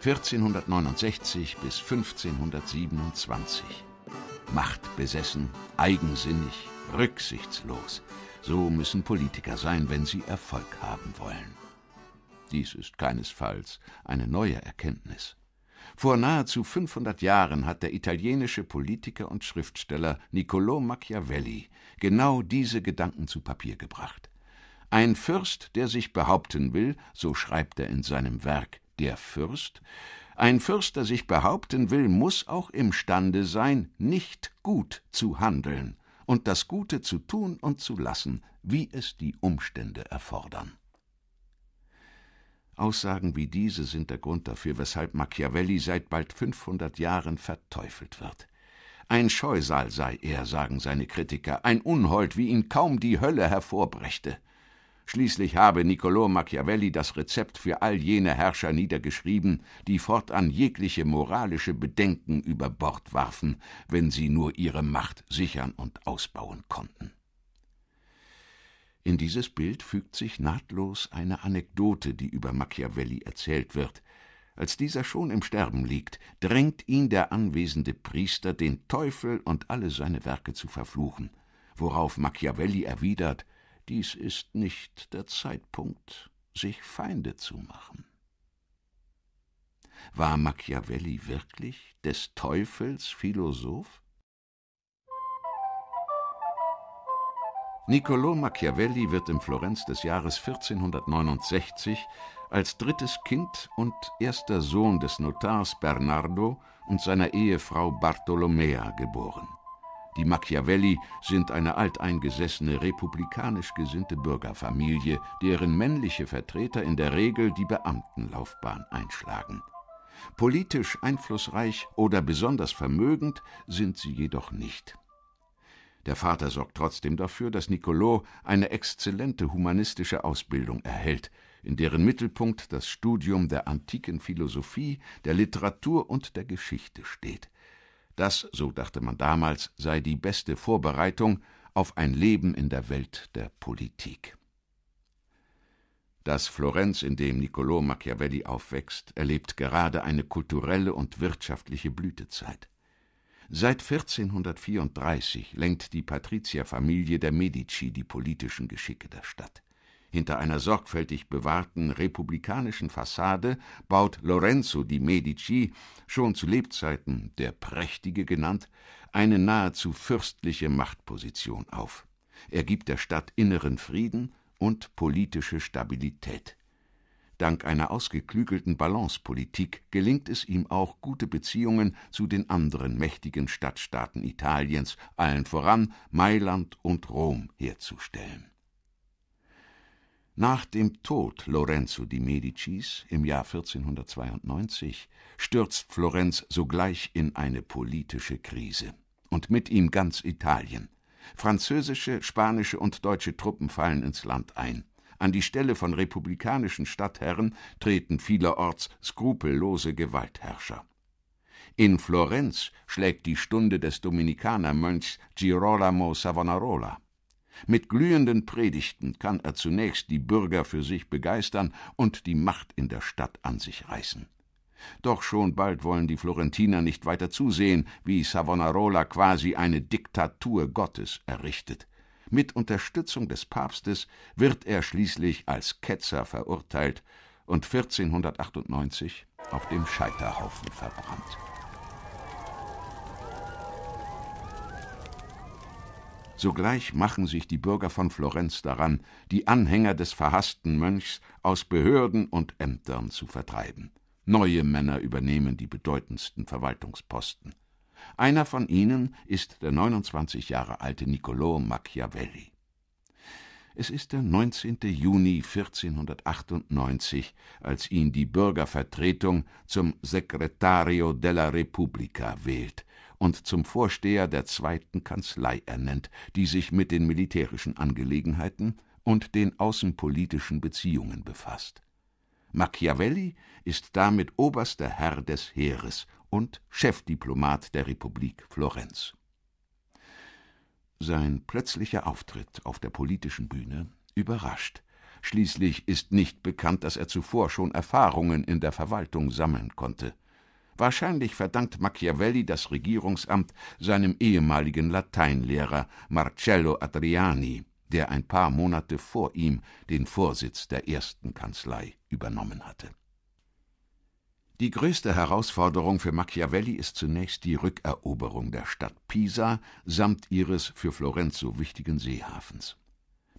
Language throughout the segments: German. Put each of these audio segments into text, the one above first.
1469 bis 1527. Machtbesessen, eigensinnig, rücksichtslos. So müssen Politiker sein, wenn sie Erfolg haben wollen. Dies ist keinesfalls eine neue Erkenntnis. Vor nahezu 500 Jahren hat der italienische Politiker und Schriftsteller Niccolò Machiavelli genau diese Gedanken zu Papier gebracht. Ein Fürst, der sich behaupten will, so schreibt er in seinem Werk, der Fürst? Ein Fürst, der sich behaupten will, muss auch imstande sein, nicht gut zu handeln und das Gute zu tun und zu lassen, wie es die Umstände erfordern. Aussagen wie diese sind der Grund dafür, weshalb Machiavelli seit bald 500 Jahren verteufelt wird. Ein Scheusal sei er, sagen seine Kritiker, ein Unhold, wie ihn kaum die Hölle hervorbrächte. Schließlich habe Niccolò Machiavelli das Rezept für all jene Herrscher niedergeschrieben, die fortan jegliche moralische Bedenken über Bord warfen, wenn sie nur ihre Macht sichern und ausbauen konnten. In dieses Bild fügt sich nahtlos eine Anekdote, die über Machiavelli erzählt wird. Als dieser schon im Sterben liegt, drängt ihn der anwesende Priester, den Teufel und alle seine Werke zu verfluchen, worauf Machiavelli erwidert dies ist nicht der Zeitpunkt, sich Feinde zu machen. War Machiavelli wirklich des Teufels Philosoph? Niccolò Machiavelli wird im Florenz des Jahres 1469 als drittes Kind und erster Sohn des Notars Bernardo und seiner Ehefrau Bartolomea geboren. Die Machiavelli sind eine alteingesessene, republikanisch gesinnte Bürgerfamilie, deren männliche Vertreter in der Regel die Beamtenlaufbahn einschlagen. Politisch einflussreich oder besonders vermögend sind sie jedoch nicht. Der Vater sorgt trotzdem dafür, dass Niccolò eine exzellente humanistische Ausbildung erhält, in deren Mittelpunkt das Studium der antiken Philosophie, der Literatur und der Geschichte steht. Das, so dachte man damals, sei die beste Vorbereitung auf ein Leben in der Welt der Politik. Das Florenz, in dem Niccolò Machiavelli aufwächst, erlebt gerade eine kulturelle und wirtschaftliche Blütezeit. Seit 1434 lenkt die Patrizierfamilie der Medici die politischen Geschicke der Stadt. Hinter einer sorgfältig bewahrten republikanischen Fassade baut Lorenzo di Medici, schon zu Lebzeiten der Prächtige genannt, eine nahezu fürstliche Machtposition auf. Er gibt der Stadt inneren Frieden und politische Stabilität. Dank einer ausgeklügelten Balancepolitik gelingt es ihm auch, gute Beziehungen zu den anderen mächtigen Stadtstaaten Italiens, allen voran Mailand und Rom, herzustellen nach dem Tod Lorenzo di Medicis im Jahr 1492 stürzt Florenz sogleich in eine politische Krise und mit ihm ganz Italien. Französische, spanische und deutsche Truppen fallen ins Land ein. An die Stelle von republikanischen Stadtherren treten vielerorts skrupellose Gewaltherrscher. In Florenz schlägt die Stunde des Dominikanermönchs Girolamo Savonarola. Mit glühenden Predigten kann er zunächst die Bürger für sich begeistern und die Macht in der Stadt an sich reißen. Doch schon bald wollen die Florentiner nicht weiter zusehen, wie Savonarola quasi eine Diktatur Gottes errichtet. Mit Unterstützung des Papstes wird er schließlich als Ketzer verurteilt und 1498 auf dem Scheiterhaufen verbrannt. Sogleich machen sich die Bürger von Florenz daran, die Anhänger des verhassten Mönchs aus Behörden und Ämtern zu vertreiben. Neue Männer übernehmen die bedeutendsten Verwaltungsposten. Einer von ihnen ist der 29 Jahre alte Niccolò Machiavelli. Es ist der 19. Juni 1498, als ihn die Bürgervertretung zum Secretario della Repubblica wählt und zum Vorsteher der zweiten Kanzlei ernennt, die sich mit den militärischen Angelegenheiten und den außenpolitischen Beziehungen befasst. Machiavelli ist damit oberster Herr des Heeres und Chefdiplomat der Republik Florenz. Sein plötzlicher Auftritt auf der politischen Bühne überrascht. Schließlich ist nicht bekannt, dass er zuvor schon Erfahrungen in der Verwaltung sammeln konnte. Wahrscheinlich verdankt Machiavelli das Regierungsamt seinem ehemaligen Lateinlehrer Marcello Adriani, der ein paar Monate vor ihm den Vorsitz der ersten Kanzlei übernommen hatte. Die größte Herausforderung für Machiavelli ist zunächst die Rückeroberung der Stadt Pisa samt ihres für Florenz so wichtigen Seehafens.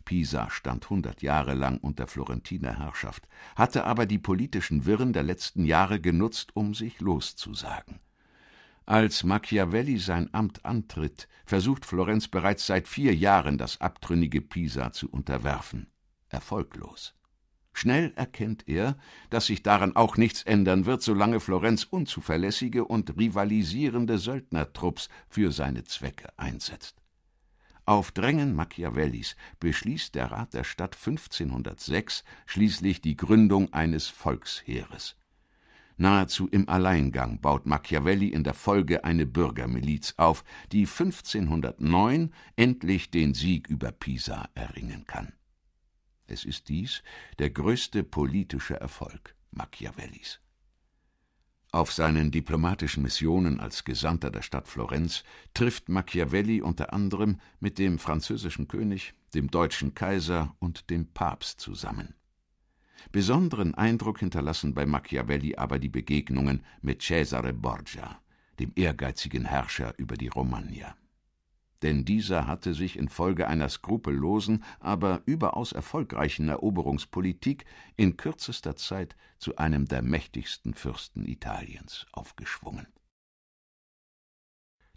Pisa stand hundert Jahre lang unter florentiner Herrschaft, hatte aber die politischen Wirren der letzten Jahre genutzt, um sich loszusagen. Als Machiavelli sein Amt antritt, versucht Florenz bereits seit vier Jahren das abtrünnige Pisa zu unterwerfen. Erfolglos. Schnell erkennt er, dass sich daran auch nichts ändern wird, solange Florenz unzuverlässige und rivalisierende Söldnertrupps für seine Zwecke einsetzt. Auf Drängen Machiavellis beschließt der Rat der Stadt 1506 schließlich die Gründung eines Volksheeres. Nahezu im Alleingang baut Machiavelli in der Folge eine Bürgermiliz auf, die 1509 endlich den Sieg über Pisa erringen kann. Es ist dies der größte politische Erfolg Machiavellis. Auf seinen diplomatischen Missionen als Gesandter der Stadt Florenz trifft Machiavelli unter anderem mit dem französischen König, dem deutschen Kaiser und dem Papst zusammen. Besonderen Eindruck hinterlassen bei Machiavelli aber die Begegnungen mit Cesare Borgia, dem ehrgeizigen Herrscher über die Romagna denn dieser hatte sich infolge einer skrupellosen, aber überaus erfolgreichen Eroberungspolitik in kürzester Zeit zu einem der mächtigsten Fürsten Italiens aufgeschwungen.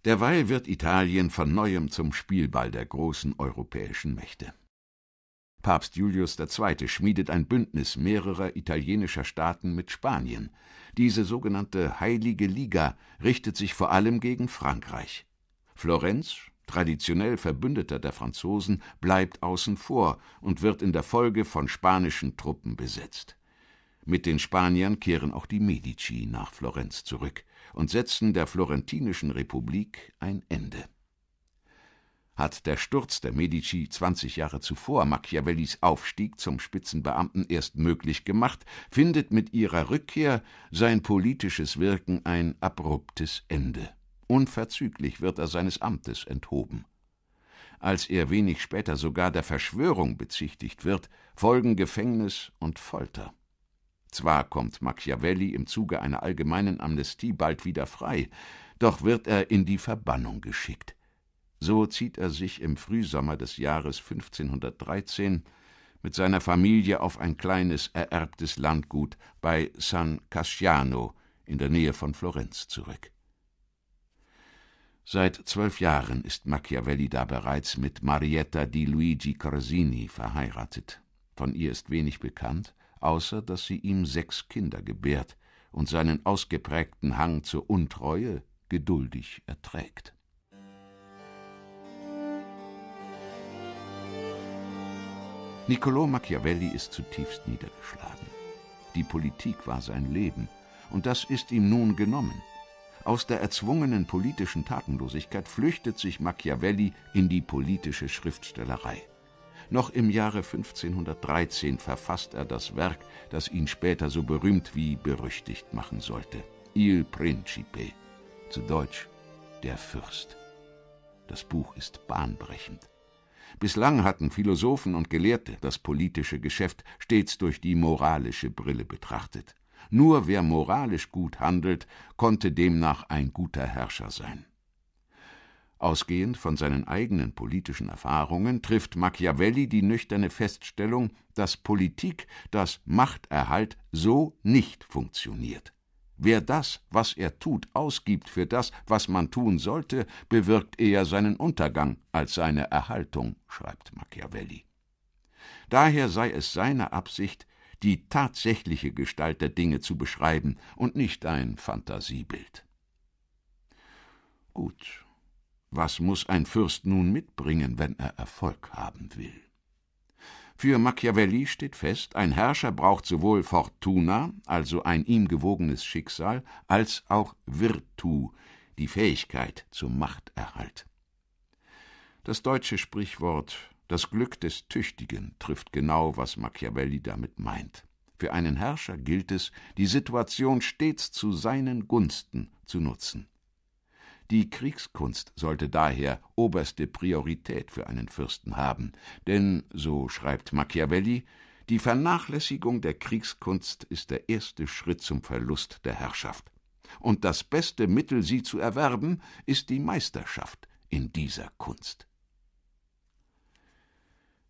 Derweil wird Italien von neuem zum Spielball der großen europäischen Mächte. Papst Julius II. schmiedet ein Bündnis mehrerer italienischer Staaten mit Spanien. Diese sogenannte Heilige Liga richtet sich vor allem gegen Frankreich. Florenz, traditionell Verbündeter der Franzosen, bleibt außen vor und wird in der Folge von spanischen Truppen besetzt. Mit den Spaniern kehren auch die Medici nach Florenz zurück und setzen der Florentinischen Republik ein Ende. Hat der Sturz der Medici 20 Jahre zuvor Machiavellis Aufstieg zum Spitzenbeamten erst möglich gemacht, findet mit ihrer Rückkehr sein politisches Wirken ein abruptes Ende. Unverzüglich wird er seines Amtes enthoben. Als er wenig später sogar der Verschwörung bezichtigt wird, folgen Gefängnis und Folter. Zwar kommt Machiavelli im Zuge einer allgemeinen Amnestie bald wieder frei, doch wird er in die Verbannung geschickt. So zieht er sich im Frühsommer des Jahres 1513 mit seiner Familie auf ein kleines ererbtes Landgut bei San Casciano in der Nähe von Florenz zurück. Seit zwölf Jahren ist Machiavelli da bereits mit Marietta di Luigi Corsini verheiratet. Von ihr ist wenig bekannt, außer dass sie ihm sechs Kinder gebärt und seinen ausgeprägten Hang zur Untreue geduldig erträgt. Niccolò Machiavelli ist zutiefst niedergeschlagen. Die Politik war sein Leben, und das ist ihm nun genommen. Aus der erzwungenen politischen Tatenlosigkeit flüchtet sich Machiavelli in die politische Schriftstellerei. Noch im Jahre 1513 verfasst er das Werk, das ihn später so berühmt wie berüchtigt machen sollte. Il Principe, zu Deutsch der Fürst. Das Buch ist bahnbrechend. Bislang hatten Philosophen und Gelehrte das politische Geschäft stets durch die moralische Brille betrachtet. Nur wer moralisch gut handelt, konnte demnach ein guter Herrscher sein. Ausgehend von seinen eigenen politischen Erfahrungen trifft Machiavelli die nüchterne Feststellung, dass Politik, dass Machterhalt so nicht funktioniert. Wer das, was er tut, ausgibt für das, was man tun sollte, bewirkt eher seinen Untergang als seine Erhaltung, schreibt Machiavelli. Daher sei es seine Absicht, die tatsächliche Gestalt der Dinge zu beschreiben und nicht ein Fantasiebild. Gut, was muß ein Fürst nun mitbringen, wenn er Erfolg haben will? Für Machiavelli steht fest, ein Herrscher braucht sowohl Fortuna, also ein ihm gewogenes Schicksal, als auch Virtu, die Fähigkeit zum Machterhalt. Das deutsche Sprichwort das Glück des Tüchtigen trifft genau, was Machiavelli damit meint. Für einen Herrscher gilt es, die Situation stets zu seinen Gunsten zu nutzen. Die Kriegskunst sollte daher oberste Priorität für einen Fürsten haben, denn, so schreibt Machiavelli, die Vernachlässigung der Kriegskunst ist der erste Schritt zum Verlust der Herrschaft. Und das beste Mittel, sie zu erwerben, ist die Meisterschaft in dieser Kunst.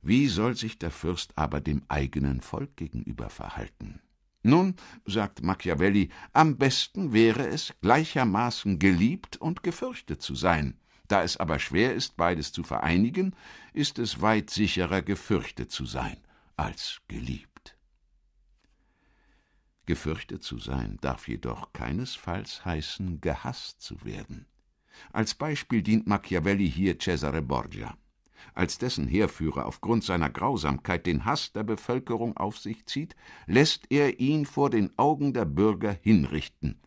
Wie soll sich der Fürst aber dem eigenen Volk gegenüber verhalten? Nun, sagt Machiavelli, am besten wäre es, gleichermaßen geliebt und gefürchtet zu sein. Da es aber schwer ist, beides zu vereinigen, ist es weit sicherer, gefürchtet zu sein als geliebt. Gefürchtet zu sein darf jedoch keinesfalls heißen, gehasst zu werden. Als Beispiel dient Machiavelli hier Cesare Borgia als dessen Heerführer aufgrund seiner Grausamkeit den Hass der Bevölkerung auf sich zieht, lässt er ihn vor den Augen der Bürger hinrichten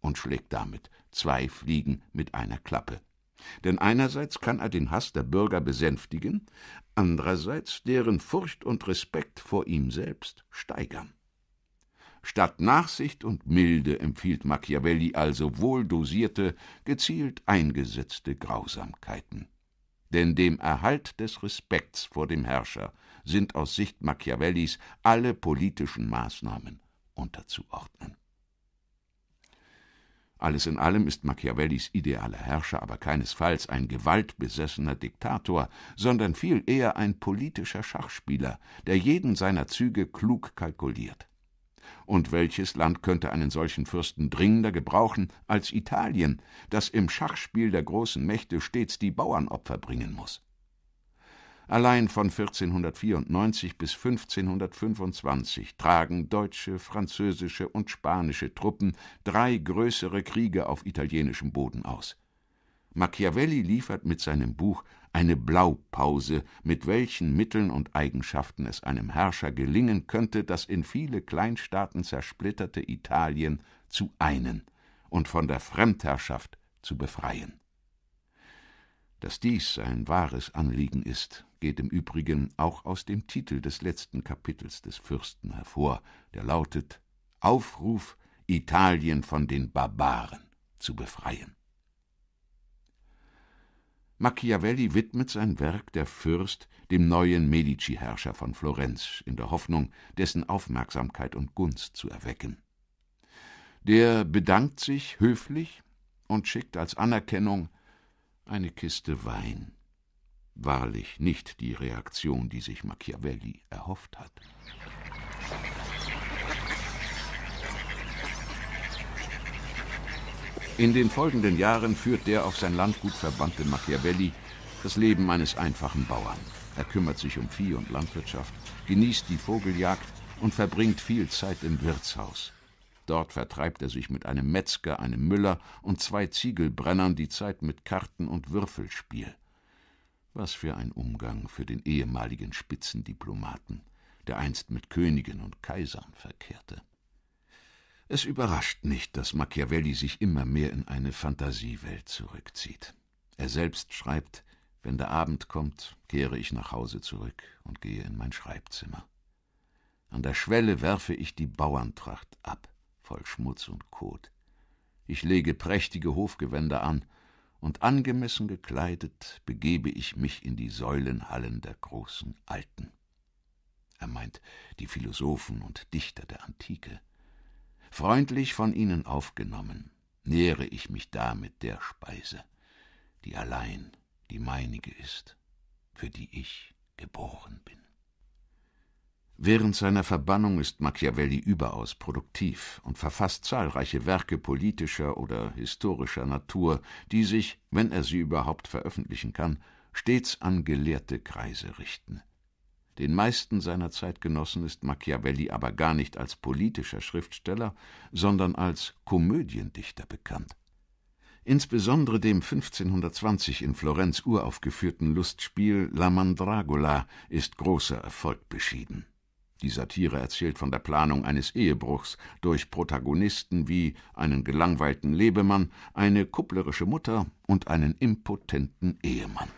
und schlägt damit zwei Fliegen mit einer Klappe. Denn einerseits kann er den Hass der Bürger besänftigen, andererseits deren Furcht und Respekt vor ihm selbst steigern. Statt Nachsicht und Milde empfiehlt Machiavelli also wohl dosierte, gezielt eingesetzte Grausamkeiten. Denn dem Erhalt des Respekts vor dem Herrscher sind aus Sicht Machiavellis alle politischen Maßnahmen unterzuordnen. Alles in allem ist Machiavellis idealer Herrscher aber keinesfalls ein gewaltbesessener Diktator, sondern viel eher ein politischer Schachspieler, der jeden seiner Züge klug kalkuliert und welches Land könnte einen solchen Fürsten dringender gebrauchen als Italien, das im Schachspiel der großen Mächte stets die Bauernopfer bringen muss? Allein von 1494 bis 1525 tragen deutsche, französische und spanische Truppen drei größere Kriege auf italienischem Boden aus. Machiavelli liefert mit seinem Buch eine Blaupause, mit welchen Mitteln und Eigenschaften es einem Herrscher gelingen könnte, das in viele Kleinstaaten zersplitterte Italien zu einen und von der Fremdherrschaft zu befreien. Dass dies ein wahres Anliegen ist, geht im Übrigen auch aus dem Titel des letzten Kapitels des Fürsten hervor, der lautet Aufruf, Italien von den Barbaren zu befreien. Machiavelli widmet sein Werk Der Fürst dem neuen Medici-Herrscher von Florenz in der Hoffnung, dessen Aufmerksamkeit und Gunst zu erwecken. Der bedankt sich höflich und schickt als Anerkennung eine Kiste Wein. Wahrlich nicht die Reaktion, die sich Machiavelli erhofft hat. In den folgenden Jahren führt der auf sein Landgut verbannte Machiavelli das Leben eines einfachen Bauern. Er kümmert sich um Vieh und Landwirtschaft, genießt die Vogeljagd und verbringt viel Zeit im Wirtshaus. Dort vertreibt er sich mit einem Metzger, einem Müller und zwei Ziegelbrennern die Zeit mit Karten und Würfelspiel. Was für ein Umgang für den ehemaligen Spitzendiplomaten, der einst mit Königen und Kaisern verkehrte. Es überrascht nicht, dass Machiavelli sich immer mehr in eine Fantasiewelt zurückzieht. Er selbst schreibt, wenn der Abend kommt, kehre ich nach Hause zurück und gehe in mein Schreibzimmer. An der Schwelle werfe ich die Bauerntracht ab, voll Schmutz und Kot. Ich lege prächtige Hofgewänder an, und angemessen gekleidet begebe ich mich in die Säulenhallen der großen Alten. Er meint die Philosophen und Dichter der Antike freundlich von ihnen aufgenommen, nähere ich mich damit der Speise, die allein die meinige ist, für die ich geboren bin. Während seiner Verbannung ist Machiavelli überaus produktiv und verfasst zahlreiche Werke politischer oder historischer Natur, die sich, wenn er sie überhaupt veröffentlichen kann, stets an gelehrte Kreise richten. Den meisten seiner Zeitgenossen ist Machiavelli aber gar nicht als politischer Schriftsteller, sondern als Komödiendichter bekannt. Insbesondere dem 1520 in Florenz uraufgeführten Lustspiel La Mandragola ist großer Erfolg beschieden. Die Satire erzählt von der Planung eines Ehebruchs durch Protagonisten wie einen gelangweilten Lebemann, eine kupplerische Mutter und einen impotenten Ehemann.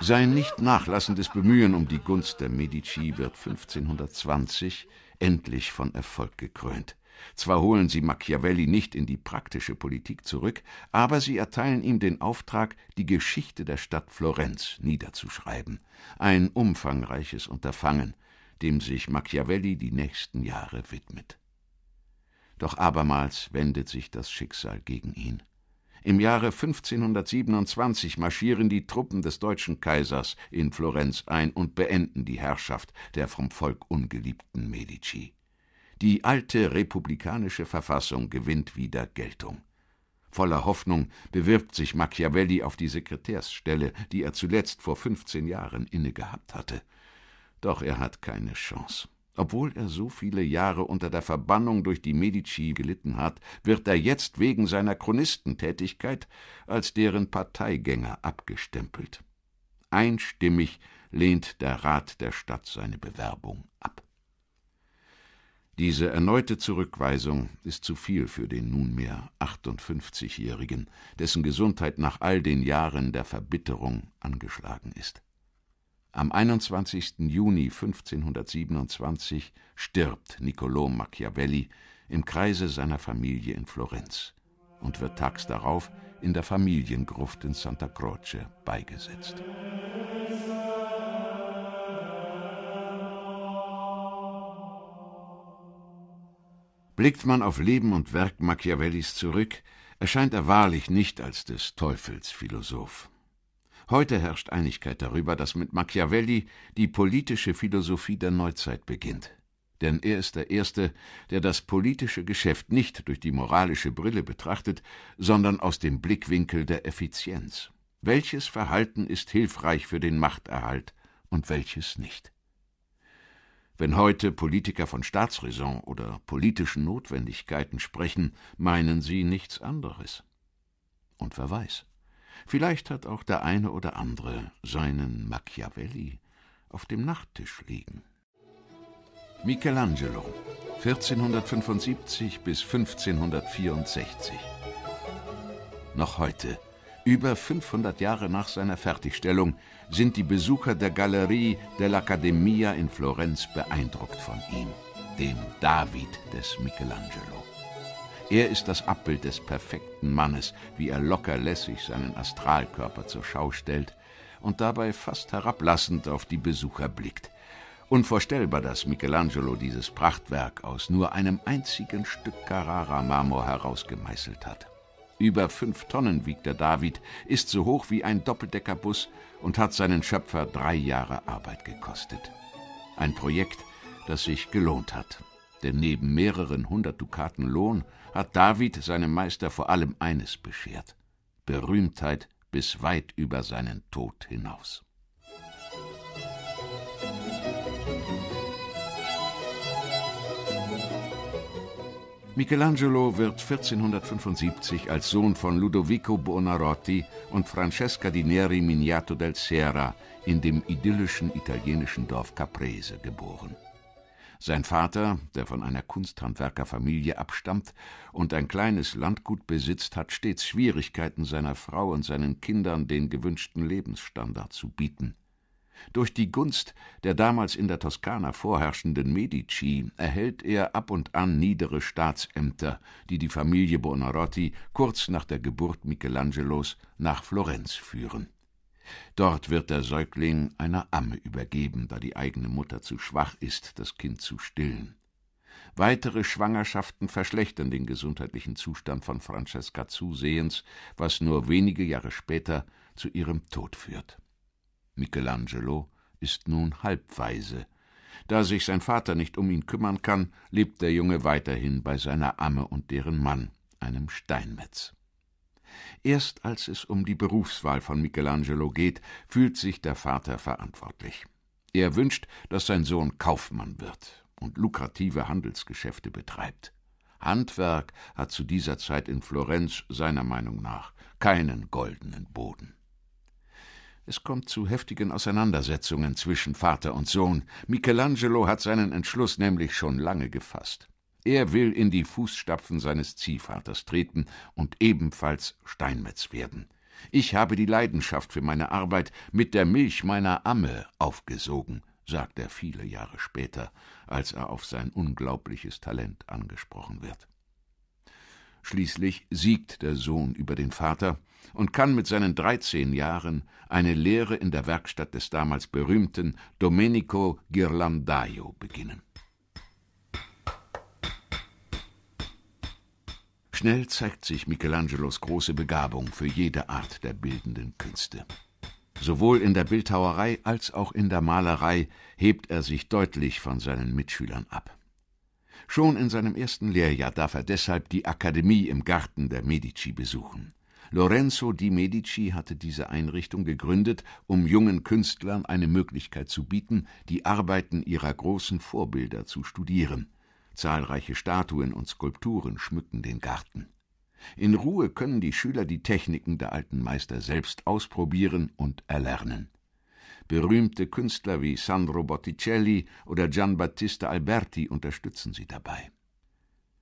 Sein nicht nachlassendes Bemühen um die Gunst der Medici wird 1520 endlich von Erfolg gekrönt. Zwar holen sie Machiavelli nicht in die praktische Politik zurück, aber sie erteilen ihm den Auftrag, die Geschichte der Stadt Florenz niederzuschreiben. Ein umfangreiches Unterfangen, dem sich Machiavelli die nächsten Jahre widmet. Doch abermals wendet sich das Schicksal gegen ihn. Im Jahre 1527 marschieren die Truppen des deutschen Kaisers in Florenz ein und beenden die Herrschaft der vom Volk ungeliebten Medici. Die alte republikanische Verfassung gewinnt wieder Geltung. Voller Hoffnung bewirbt sich Machiavelli auf die Sekretärsstelle, die er zuletzt vor 15 Jahren inne gehabt hatte. Doch er hat keine Chance. Obwohl er so viele Jahre unter der Verbannung durch die Medici gelitten hat, wird er jetzt wegen seiner Chronistentätigkeit als deren Parteigänger abgestempelt. Einstimmig lehnt der Rat der Stadt seine Bewerbung ab. Diese erneute Zurückweisung ist zu viel für den nunmehr 58-Jährigen, dessen Gesundheit nach all den Jahren der Verbitterung angeschlagen ist. Am 21. Juni 1527 stirbt Niccolò Machiavelli im Kreise seiner Familie in Florenz und wird tags darauf in der Familiengruft in Santa Croce beigesetzt. Blickt man auf Leben und Werk Machiavellis zurück, erscheint er wahrlich nicht als des Teufels Philosoph. Heute herrscht Einigkeit darüber, dass mit Machiavelli die politische Philosophie der Neuzeit beginnt. Denn er ist der Erste, der das politische Geschäft nicht durch die moralische Brille betrachtet, sondern aus dem Blickwinkel der Effizienz. Welches Verhalten ist hilfreich für den Machterhalt und welches nicht? Wenn heute Politiker von Staatsräson oder politischen Notwendigkeiten sprechen, meinen sie nichts anderes. Und wer weiß, Vielleicht hat auch der eine oder andere seinen Machiavelli auf dem Nachttisch liegen. Michelangelo, 1475 bis 1564. Noch heute, über 500 Jahre nach seiner Fertigstellung, sind die Besucher der Galerie dell'Accademia in Florenz beeindruckt von ihm, dem David des Michelangelo. Er ist das Abbild des perfekten Mannes, wie er locker lässig seinen Astralkörper zur Schau stellt und dabei fast herablassend auf die Besucher blickt. Unvorstellbar, dass Michelangelo dieses Prachtwerk aus nur einem einzigen Stück Carrara-Marmor herausgemeißelt hat. Über fünf Tonnen wiegt der David, ist so hoch wie ein Doppeldeckerbus und hat seinen Schöpfer drei Jahre Arbeit gekostet. Ein Projekt, das sich gelohnt hat denn neben mehreren hundert Dukaten Lohn hat David seinem Meister vor allem eines beschert: Berühmtheit bis weit über seinen Tod hinaus. Michelangelo wird 1475 als Sohn von Ludovico Buonarroti und Francesca di Neri Miniato del Sera in dem idyllischen italienischen Dorf Caprese geboren. Sein Vater, der von einer Kunsthandwerkerfamilie abstammt und ein kleines Landgut besitzt, hat stets Schwierigkeiten, seiner Frau und seinen Kindern den gewünschten Lebensstandard zu bieten. Durch die Gunst der damals in der Toskana vorherrschenden Medici erhält er ab und an niedere Staatsämter, die die Familie Buonarroti kurz nach der Geburt Michelangelos nach Florenz führen Dort wird der Säugling einer Amme übergeben, da die eigene Mutter zu schwach ist, das Kind zu stillen. Weitere Schwangerschaften verschlechtern den gesundheitlichen Zustand von Francesca zusehends, was nur wenige Jahre später zu ihrem Tod führt. Michelangelo ist nun halbweise. Da sich sein Vater nicht um ihn kümmern kann, lebt der Junge weiterhin bei seiner Amme und deren Mann, einem Steinmetz. Erst als es um die Berufswahl von Michelangelo geht, fühlt sich der Vater verantwortlich. Er wünscht, dass sein Sohn Kaufmann wird und lukrative Handelsgeschäfte betreibt. Handwerk hat zu dieser Zeit in Florenz seiner Meinung nach keinen goldenen Boden. Es kommt zu heftigen Auseinandersetzungen zwischen Vater und Sohn. Michelangelo hat seinen Entschluss nämlich schon lange gefasst. Er will in die Fußstapfen seines Ziehvaters treten und ebenfalls Steinmetz werden. Ich habe die Leidenschaft für meine Arbeit mit der Milch meiner Amme aufgesogen, sagt er viele Jahre später, als er auf sein unglaubliches Talent angesprochen wird. Schließlich siegt der Sohn über den Vater und kann mit seinen dreizehn Jahren eine Lehre in der Werkstatt des damals berühmten Domenico Ghirlandaio beginnen. Schnell zeigt sich Michelangelos große Begabung für jede Art der bildenden Künste. Sowohl in der Bildhauerei als auch in der Malerei hebt er sich deutlich von seinen Mitschülern ab. Schon in seinem ersten Lehrjahr darf er deshalb die Akademie im Garten der Medici besuchen. Lorenzo di Medici hatte diese Einrichtung gegründet, um jungen Künstlern eine Möglichkeit zu bieten, die Arbeiten ihrer großen Vorbilder zu studieren. Zahlreiche Statuen und Skulpturen schmücken den Garten. In Ruhe können die Schüler die Techniken der alten Meister selbst ausprobieren und erlernen. Berühmte Künstler wie Sandro Botticelli oder Gian Battista Alberti unterstützen sie dabei.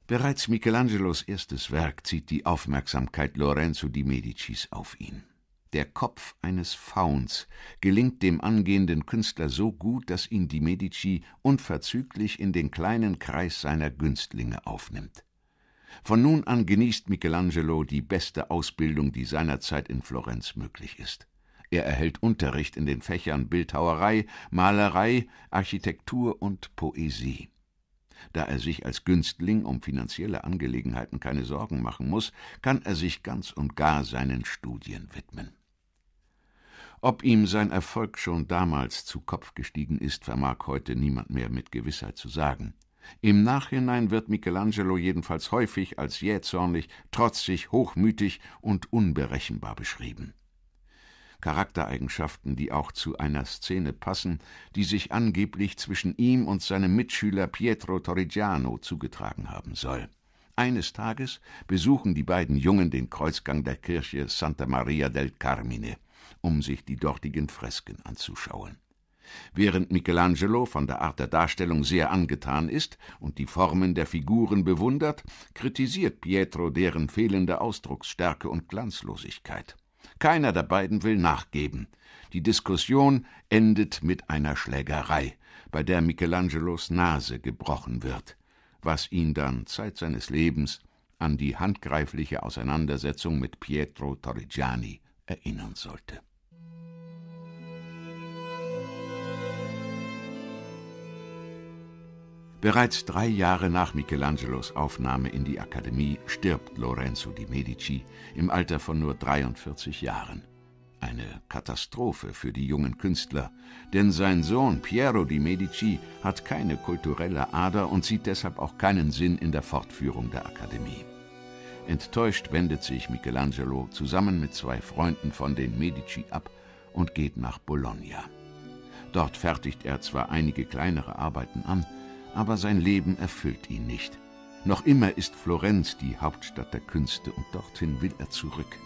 Bereits Michelangelos erstes Werk zieht die Aufmerksamkeit Lorenzo di Medicis auf ihn. Der Kopf eines Fauns gelingt dem angehenden Künstler so gut, dass ihn die Medici unverzüglich in den kleinen Kreis seiner Günstlinge aufnimmt. Von nun an genießt Michelangelo die beste Ausbildung, die seinerzeit in Florenz möglich ist. Er erhält Unterricht in den Fächern Bildhauerei, Malerei, Architektur und Poesie. Da er sich als Günstling um finanzielle Angelegenheiten keine Sorgen machen muss, kann er sich ganz und gar seinen Studien widmen. Ob ihm sein Erfolg schon damals zu Kopf gestiegen ist, vermag heute niemand mehr mit Gewissheit zu sagen. Im Nachhinein wird Michelangelo jedenfalls häufig als jähzornig, trotzig, hochmütig und unberechenbar beschrieben. Charaktereigenschaften, die auch zu einer Szene passen, die sich angeblich zwischen ihm und seinem Mitschüler Pietro Torrigiano zugetragen haben soll. Eines Tages besuchen die beiden Jungen den Kreuzgang der Kirche Santa Maria del Carmine, um sich die dortigen Fresken anzuschauen. Während Michelangelo von der Art der Darstellung sehr angetan ist und die Formen der Figuren bewundert, kritisiert Pietro deren fehlende Ausdrucksstärke und Glanzlosigkeit. Keiner der beiden will nachgeben. Die Diskussion endet mit einer Schlägerei, bei der Michelangelos Nase gebrochen wird, was ihn dann Zeit seines Lebens an die handgreifliche Auseinandersetzung mit Pietro Torrigiani erinnern sollte. Bereits drei Jahre nach Michelangelos Aufnahme in die Akademie stirbt Lorenzo di Medici im Alter von nur 43 Jahren. Eine Katastrophe für die jungen Künstler, denn sein Sohn Piero di Medici hat keine kulturelle Ader und sieht deshalb auch keinen Sinn in der Fortführung der Akademie. Enttäuscht wendet sich Michelangelo zusammen mit zwei Freunden von den Medici ab und geht nach Bologna. Dort fertigt er zwar einige kleinere Arbeiten an, aber sein Leben erfüllt ihn nicht. Noch immer ist Florenz die Hauptstadt der Künste und dorthin will er zurück.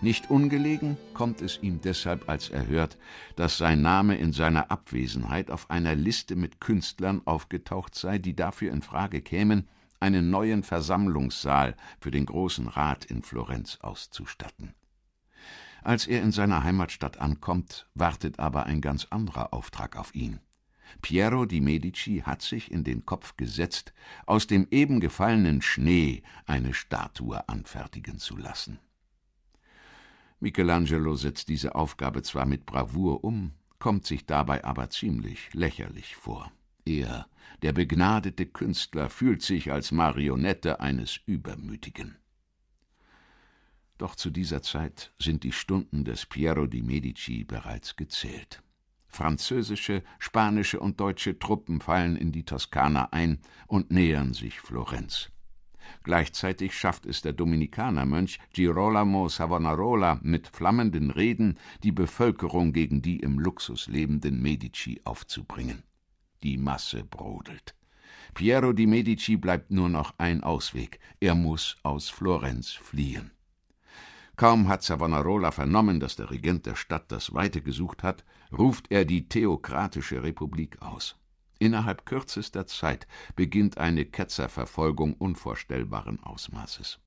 Nicht ungelegen kommt es ihm deshalb, als er hört, dass sein Name in seiner Abwesenheit auf einer Liste mit Künstlern aufgetaucht sei, die dafür in Frage kämen, einen neuen Versammlungssaal für den großen Rat in Florenz auszustatten. Als er in seiner Heimatstadt ankommt, wartet aber ein ganz anderer Auftrag auf ihn. Piero di Medici hat sich in den Kopf gesetzt, aus dem eben gefallenen Schnee eine Statue anfertigen zu lassen. Michelangelo setzt diese Aufgabe zwar mit Bravour um, kommt sich dabei aber ziemlich lächerlich vor. Er, der begnadete Künstler, fühlt sich als Marionette eines Übermütigen. Doch zu dieser Zeit sind die Stunden des Piero di Medici bereits gezählt. Französische, spanische und deutsche Truppen fallen in die Toskana ein und nähern sich Florenz. Gleichzeitig schafft es der Dominikanermönch Girolamo Savonarola mit flammenden Reden, die Bevölkerung gegen die im Luxus lebenden Medici aufzubringen. Die Masse brodelt. Piero di Medici bleibt nur noch ein Ausweg. Er muss aus Florenz fliehen. Kaum hat Savonarola vernommen, dass der Regent der Stadt das Weite gesucht hat, ruft er die Theokratische Republik aus. Innerhalb kürzester Zeit beginnt eine Ketzerverfolgung unvorstellbaren Ausmaßes.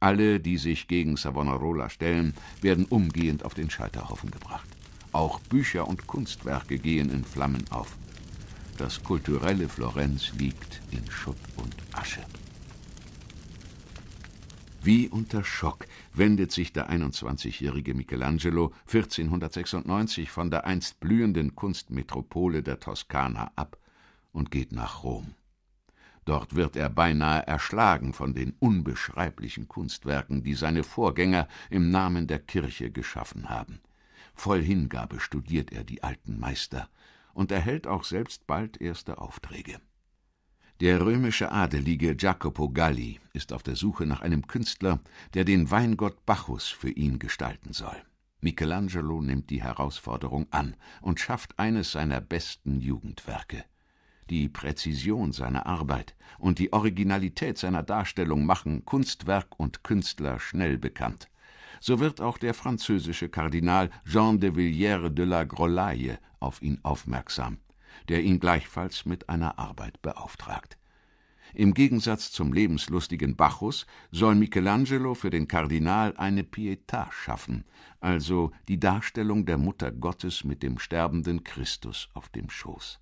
Alle, die sich gegen Savonarola stellen, werden umgehend auf den Scheiterhaufen gebracht. Auch Bücher und Kunstwerke gehen in Flammen auf. Das kulturelle Florenz liegt in Schutt und Asche. Wie unter Schock wendet sich der 21-jährige Michelangelo 1496 von der einst blühenden Kunstmetropole der Toskana ab und geht nach Rom. Dort wird er beinahe erschlagen von den unbeschreiblichen Kunstwerken, die seine Vorgänger im Namen der Kirche geschaffen haben. Voll Hingabe studiert er die alten Meister und erhält auch selbst bald erste Aufträge. Der römische Adelige Jacopo Galli ist auf der Suche nach einem Künstler, der den Weingott Bacchus für ihn gestalten soll. Michelangelo nimmt die Herausforderung an und schafft eines seiner besten Jugendwerke. Die Präzision seiner Arbeit und die Originalität seiner Darstellung machen Kunstwerk und Künstler schnell bekannt. So wird auch der französische Kardinal Jean de Villiers de la Grolaye auf ihn aufmerksam der ihn gleichfalls mit einer Arbeit beauftragt. Im Gegensatz zum lebenslustigen Bacchus soll Michelangelo für den Kardinal eine Pietà schaffen, also die Darstellung der Mutter Gottes mit dem sterbenden Christus auf dem Schoß.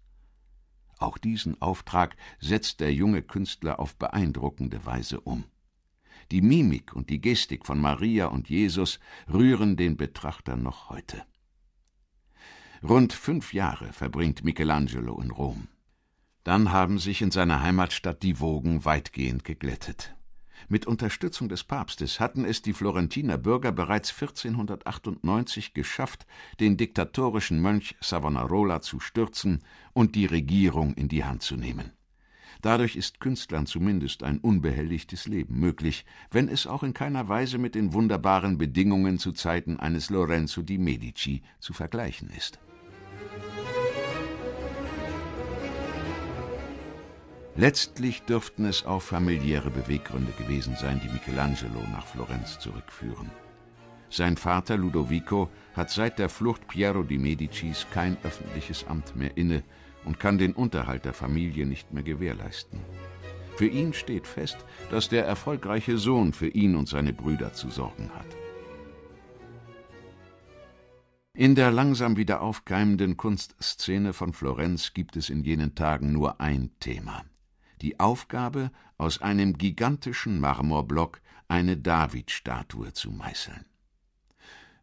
Auch diesen Auftrag setzt der junge Künstler auf beeindruckende Weise um. Die Mimik und die Gestik von Maria und Jesus rühren den Betrachter noch heute. Rund fünf Jahre verbringt Michelangelo in Rom. Dann haben sich in seiner Heimatstadt die Wogen weitgehend geglättet. Mit Unterstützung des Papstes hatten es die Florentiner Bürger bereits 1498 geschafft, den diktatorischen Mönch Savonarola zu stürzen und die Regierung in die Hand zu nehmen. Dadurch ist Künstlern zumindest ein unbehelligtes Leben möglich, wenn es auch in keiner Weise mit den wunderbaren Bedingungen zu Zeiten eines Lorenzo di Medici zu vergleichen ist. Letztlich dürften es auch familiäre Beweggründe gewesen sein, die Michelangelo nach Florenz zurückführen. Sein Vater Ludovico hat seit der Flucht Piero di Medicis kein öffentliches Amt mehr inne und kann den Unterhalt der Familie nicht mehr gewährleisten. Für ihn steht fest, dass der erfolgreiche Sohn für ihn und seine Brüder zu sorgen hat. In der langsam wieder aufkeimenden Kunstszene von Florenz gibt es in jenen Tagen nur ein Thema: die Aufgabe, aus einem gigantischen Marmorblock eine Davidstatue zu meißeln.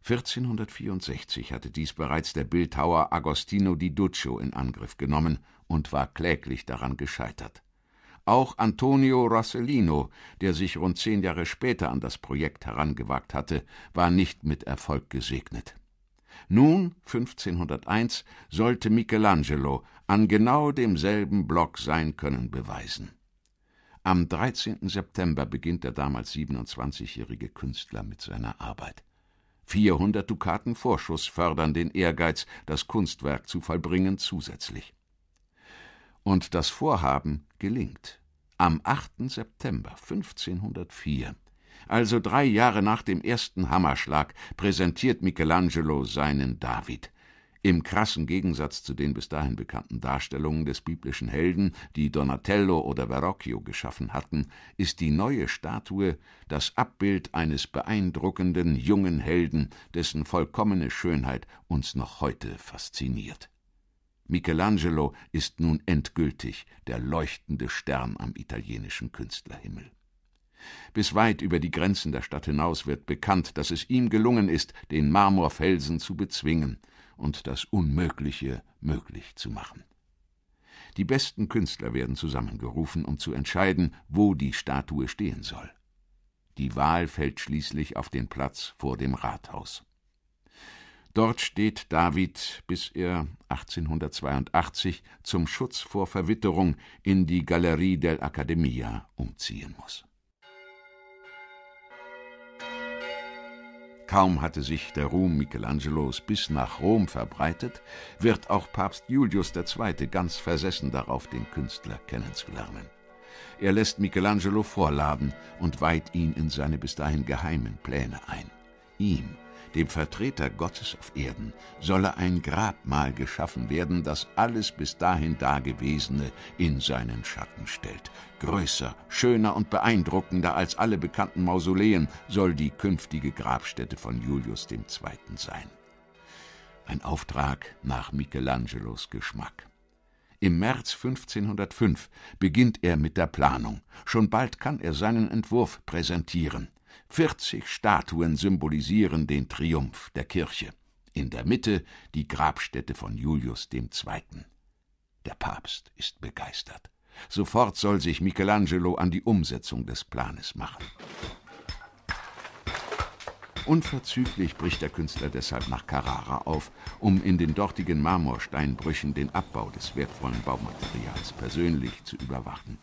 1464 hatte dies bereits der Bildhauer Agostino di Duccio in Angriff genommen und war kläglich daran gescheitert. Auch Antonio Rossellino, der sich rund zehn Jahre später an das Projekt herangewagt hatte, war nicht mit Erfolg gesegnet. Nun, 1501, sollte Michelangelo an genau demselben Block sein Können beweisen. Am 13. September beginnt der damals 27-jährige Künstler mit seiner Arbeit. 400 Dukaten Vorschuss fördern den Ehrgeiz, das Kunstwerk zu vollbringen, zusätzlich. Und das Vorhaben gelingt. Am 8. September 1504 also drei Jahre nach dem ersten Hammerschlag, präsentiert Michelangelo seinen David. Im krassen Gegensatz zu den bis dahin bekannten Darstellungen des biblischen Helden, die Donatello oder Verrocchio geschaffen hatten, ist die neue Statue das Abbild eines beeindruckenden jungen Helden, dessen vollkommene Schönheit uns noch heute fasziniert. Michelangelo ist nun endgültig der leuchtende Stern am italienischen Künstlerhimmel. Bis weit über die Grenzen der Stadt hinaus wird bekannt, dass es ihm gelungen ist, den Marmorfelsen zu bezwingen und das Unmögliche möglich zu machen. Die besten Künstler werden zusammengerufen, um zu entscheiden, wo die Statue stehen soll. Die Wahl fällt schließlich auf den Platz vor dem Rathaus. Dort steht David, bis er 1882 zum Schutz vor Verwitterung in die Galerie dell'Accademia umziehen muss. Kaum hatte sich der Ruhm Michelangelos bis nach Rom verbreitet, wird auch Papst Julius II. ganz versessen darauf, den Künstler kennenzulernen. Er lässt Michelangelo vorladen und weiht ihn in seine bis dahin geheimen Pläne ein. Ihm dem Vertreter Gottes auf Erden, solle ein Grabmal geschaffen werden, das alles bis dahin Dagewesene in seinen Schatten stellt. Größer, schöner und beeindruckender als alle bekannten Mausoleen soll die künftige Grabstätte von Julius II. sein. Ein Auftrag nach Michelangelos Geschmack. Im März 1505 beginnt er mit der Planung. Schon bald kann er seinen Entwurf präsentieren. 40 Statuen symbolisieren den Triumph der Kirche. In der Mitte die Grabstätte von Julius II. Der Papst ist begeistert. Sofort soll sich Michelangelo an die Umsetzung des Planes machen. Unverzüglich bricht der Künstler deshalb nach Carrara auf, um in den dortigen Marmorsteinbrüchen den Abbau des wertvollen Baumaterials persönlich zu überwachen.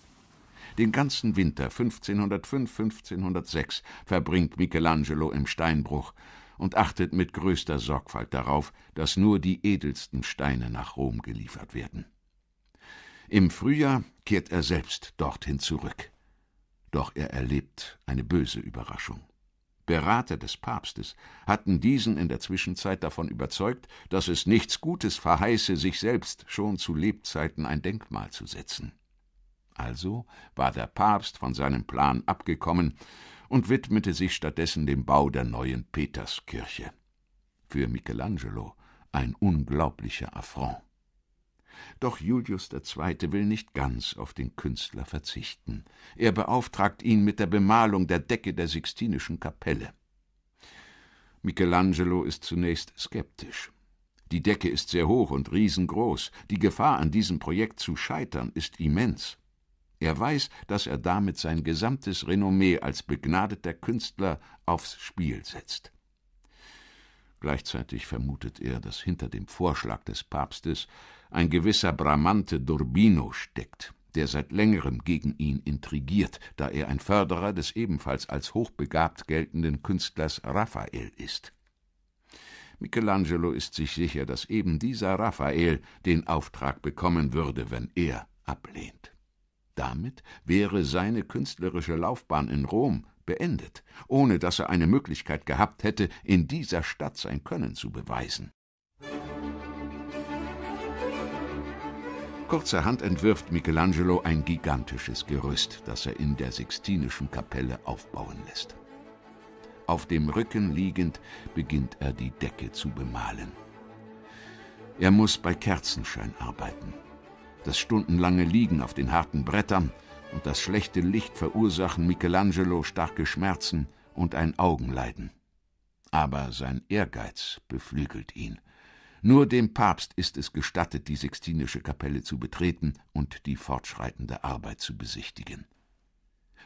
Den ganzen Winter 1505, 1506 verbringt Michelangelo im Steinbruch und achtet mit größter Sorgfalt darauf, dass nur die edelsten Steine nach Rom geliefert werden. Im Frühjahr kehrt er selbst dorthin zurück. Doch er erlebt eine böse Überraschung. Berater des Papstes hatten diesen in der Zwischenzeit davon überzeugt, dass es nichts Gutes verheiße, sich selbst schon zu Lebzeiten ein Denkmal zu setzen. Also war der Papst von seinem Plan abgekommen und widmete sich stattdessen dem Bau der neuen Peterskirche. Für Michelangelo ein unglaublicher Affront. Doch Julius II. will nicht ganz auf den Künstler verzichten. Er beauftragt ihn mit der Bemalung der Decke der Sixtinischen Kapelle. Michelangelo ist zunächst skeptisch. Die Decke ist sehr hoch und riesengroß. Die Gefahr, an diesem Projekt zu scheitern, ist immens. Er weiß, dass er damit sein gesamtes Renommee als begnadeter Künstler aufs Spiel setzt. Gleichzeitig vermutet er, dass hinter dem Vorschlag des Papstes ein gewisser Bramante Durbino steckt, der seit längerem gegen ihn intrigiert, da er ein Förderer des ebenfalls als hochbegabt geltenden Künstlers Raphael ist. Michelangelo ist sich sicher, dass eben dieser Raphael den Auftrag bekommen würde, wenn er ablehnt. Damit wäre seine künstlerische Laufbahn in Rom beendet, ohne dass er eine Möglichkeit gehabt hätte, in dieser Stadt sein Können zu beweisen. Kurzerhand entwirft Michelangelo ein gigantisches Gerüst, das er in der Sixtinischen Kapelle aufbauen lässt. Auf dem Rücken liegend beginnt er die Decke zu bemalen. Er muss bei Kerzenschein arbeiten, das stundenlange Liegen auf den harten Brettern und das schlechte Licht verursachen Michelangelo starke Schmerzen und ein Augenleiden. Aber sein Ehrgeiz beflügelt ihn. Nur dem Papst ist es gestattet, die Sixtinische Kapelle zu betreten und die fortschreitende Arbeit zu besichtigen.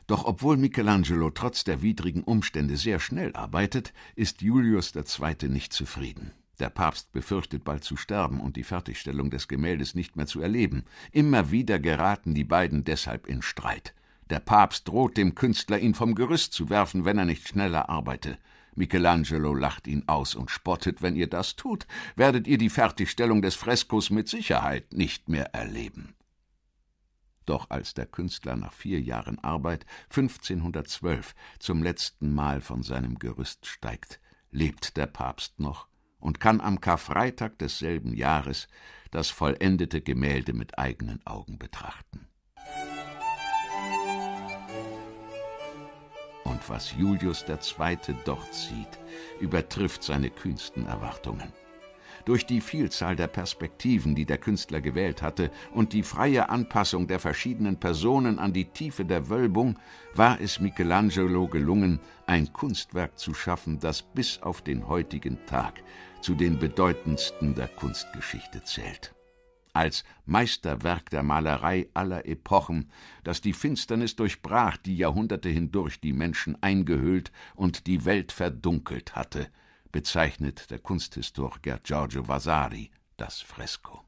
Doch obwohl Michelangelo trotz der widrigen Umstände sehr schnell arbeitet, ist Julius II. nicht zufrieden. Der Papst befürchtet bald zu sterben und die Fertigstellung des Gemäldes nicht mehr zu erleben. Immer wieder geraten die beiden deshalb in Streit. Der Papst droht dem Künstler, ihn vom Gerüst zu werfen, wenn er nicht schneller arbeite. Michelangelo lacht ihn aus und spottet, wenn ihr das tut, werdet ihr die Fertigstellung des Freskos mit Sicherheit nicht mehr erleben. Doch als der Künstler nach vier Jahren Arbeit 1512 zum letzten Mal von seinem Gerüst steigt, lebt der Papst noch und kann am Karfreitag desselben Jahres das vollendete Gemälde mit eigenen Augen betrachten. Und was Julius II. dort sieht, übertrifft seine kühnsten Erwartungen. Durch die Vielzahl der Perspektiven, die der Künstler gewählt hatte, und die freie Anpassung der verschiedenen Personen an die Tiefe der Wölbung war es Michelangelo gelungen, ein Kunstwerk zu schaffen, das bis auf den heutigen Tag zu den bedeutendsten der Kunstgeschichte zählt als Meisterwerk der Malerei aller Epochen, das die Finsternis durchbrach, die Jahrhunderte hindurch die Menschen eingehüllt und die Welt verdunkelt hatte, bezeichnet der Kunsthistoriker Giorgio Vasari das Fresko.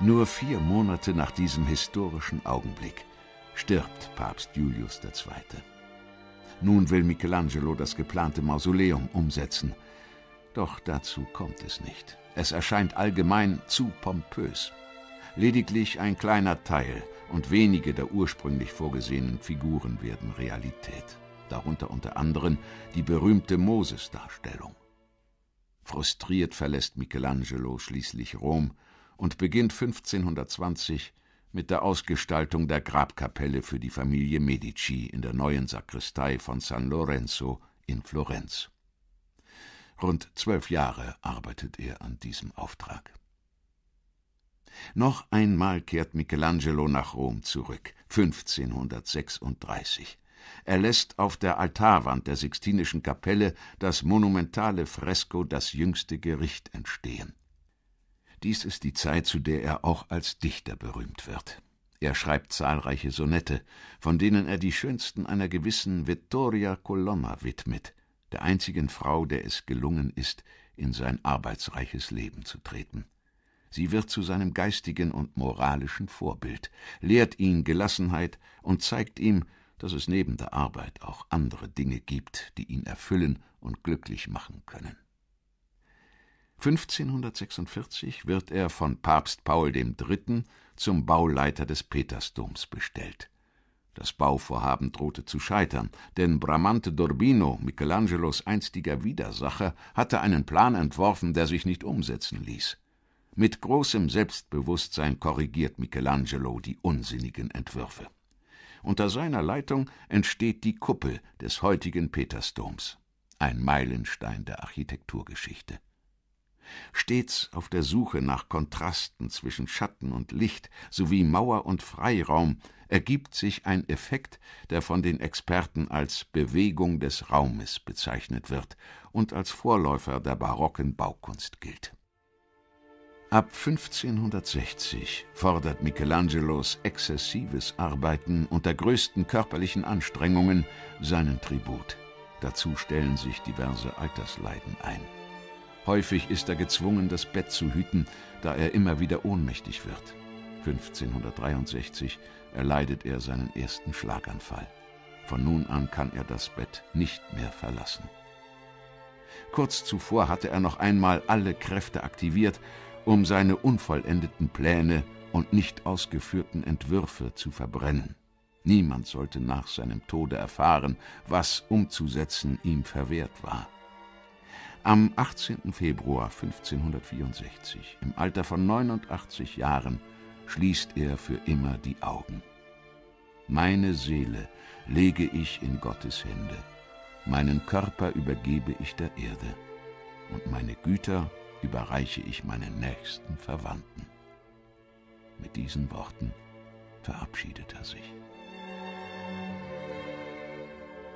Nur vier Monate nach diesem historischen Augenblick stirbt Papst Julius II. Nun will Michelangelo das geplante Mausoleum umsetzen. Doch dazu kommt es nicht. Es erscheint allgemein zu pompös. Lediglich ein kleiner Teil und wenige der ursprünglich vorgesehenen Figuren werden Realität darunter unter anderem die berühmte Moses-Darstellung. Frustriert verlässt Michelangelo schließlich Rom und beginnt 1520 mit der Ausgestaltung der Grabkapelle für die Familie Medici in der neuen Sakristei von San Lorenzo in Florenz. Rund zwölf Jahre arbeitet er an diesem Auftrag. Noch einmal kehrt Michelangelo nach Rom zurück, 1536. Er lässt auf der Altarwand der Sixtinischen Kapelle das monumentale Fresko Das jüngste Gericht entstehen. Dies ist die Zeit, zu der er auch als Dichter berühmt wird. Er schreibt zahlreiche Sonette, von denen er die schönsten einer gewissen Vittoria Colonna widmet, der einzigen Frau, der es gelungen ist, in sein arbeitsreiches Leben zu treten. Sie wird zu seinem geistigen und moralischen Vorbild, lehrt ihn Gelassenheit und zeigt ihm, dass es neben der Arbeit auch andere Dinge gibt, die ihn erfüllen und glücklich machen können. 1546 wird er von Papst Paul III. zum Bauleiter des Petersdoms bestellt. Das Bauvorhaben drohte zu scheitern, denn Bramante d'Urbino, Michelangelos einstiger Widersacher, hatte einen Plan entworfen, der sich nicht umsetzen ließ. Mit großem Selbstbewusstsein korrigiert Michelangelo die unsinnigen Entwürfe. Unter seiner Leitung entsteht die Kuppel des heutigen Petersdoms, ein Meilenstein der Architekturgeschichte. Stets auf der Suche nach Kontrasten zwischen Schatten und Licht sowie Mauer und Freiraum ergibt sich ein Effekt, der von den Experten als Bewegung des Raumes bezeichnet wird und als Vorläufer der barocken Baukunst gilt. Ab 1560 fordert Michelangelos exzessives Arbeiten unter größten körperlichen Anstrengungen seinen Tribut. Dazu stellen sich diverse Altersleiden ein. Häufig ist er gezwungen, das Bett zu hüten, da er immer wieder ohnmächtig wird. 1563 erleidet er seinen ersten Schlaganfall. Von nun an kann er das Bett nicht mehr verlassen. Kurz zuvor hatte er noch einmal alle Kräfte aktiviert, um seine unvollendeten Pläne und nicht ausgeführten Entwürfe zu verbrennen. Niemand sollte nach seinem Tode erfahren, was umzusetzen ihm verwehrt war. Am 18. Februar 1564, im Alter von 89 Jahren, schließt er für immer die Augen. Meine Seele lege ich in Gottes Hände, meinen Körper übergebe ich der Erde, und meine Güter überreiche ich meinen nächsten Verwandten. Mit diesen Worten verabschiedet er sich.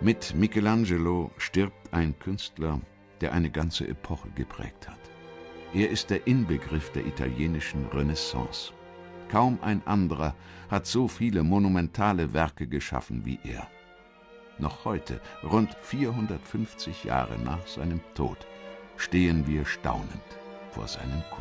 Mit Michelangelo stirbt ein Künstler, der eine ganze Epoche geprägt hat. Er ist der Inbegriff der italienischen Renaissance. Kaum ein anderer hat so viele monumentale Werke geschaffen wie er. Noch heute, rund 450 Jahre nach seinem Tod, stehen wir staunend vor seinen Kunsten.